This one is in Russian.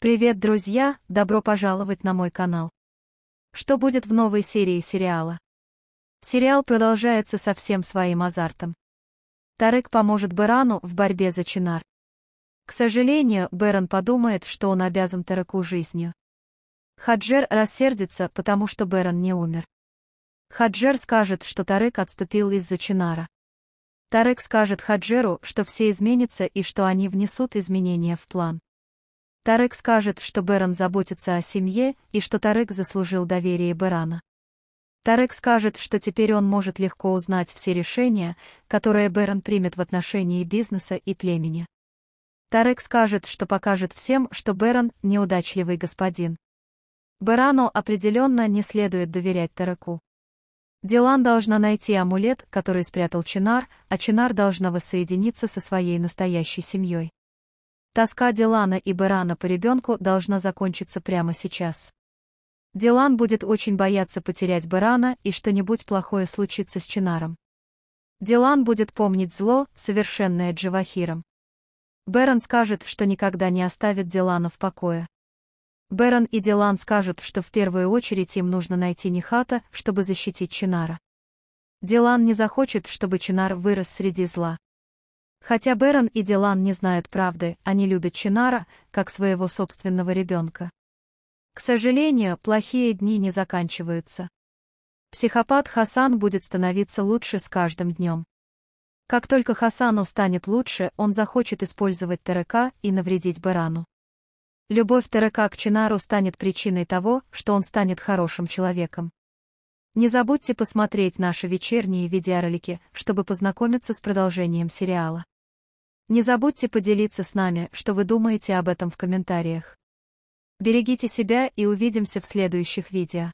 Привет, друзья! Добро пожаловать на мой канал. Что будет в новой серии сериала? Сериал продолжается со всем своим азартом. Тарык поможет Берану в борьбе за Чинар. К сожалению, Беран подумает, что он обязан Тарыку жизнью. Хаджер рассердится, потому что Беран не умер. Хаджер скажет, что Тарык отступил из-за Чинара. Тарык скажет Хаджеру, что все изменится и что они внесут изменения в план. Тарек скажет, что Берон заботится о семье и что Тарек заслужил доверие Берана. Тарек скажет, что теперь он может легко узнать все решения, которые Берон примет в отношении бизнеса и племени. Тарек скажет, что покажет всем, что Берон – неудачливый господин. Берану определенно не следует доверять Тареку. Дилан должна найти амулет, который спрятал Чинар, а Чинар должна воссоединиться со своей настоящей семьей. Тоска Дилана и Берана по ребенку должна закончиться прямо сейчас. Дилан будет очень бояться потерять Берана и что-нибудь плохое случится с Чинаром. Дилан будет помнить зло, совершенное Дживахиром. Берон скажет, что никогда не оставит Дилана в покое. Берон и Дилан скажут, что в первую очередь им нужно найти Нихата, чтобы защитить Чинара. Дилан не захочет, чтобы Чинар вырос среди зла. Хотя Бэрон и Дилан не знают правды, они любят Чинара, как своего собственного ребенка. К сожалению, плохие дни не заканчиваются. Психопат Хасан будет становиться лучше с каждым днем. Как только Хасану станет лучше, он захочет использовать ТРК и навредить Барану. Любовь ТРК к Чинару станет причиной того, что он станет хорошим человеком. Не забудьте посмотреть наши вечерние видеоролики, чтобы познакомиться с продолжением сериала. Не забудьте поделиться с нами, что вы думаете об этом в комментариях. Берегите себя и увидимся в следующих видео.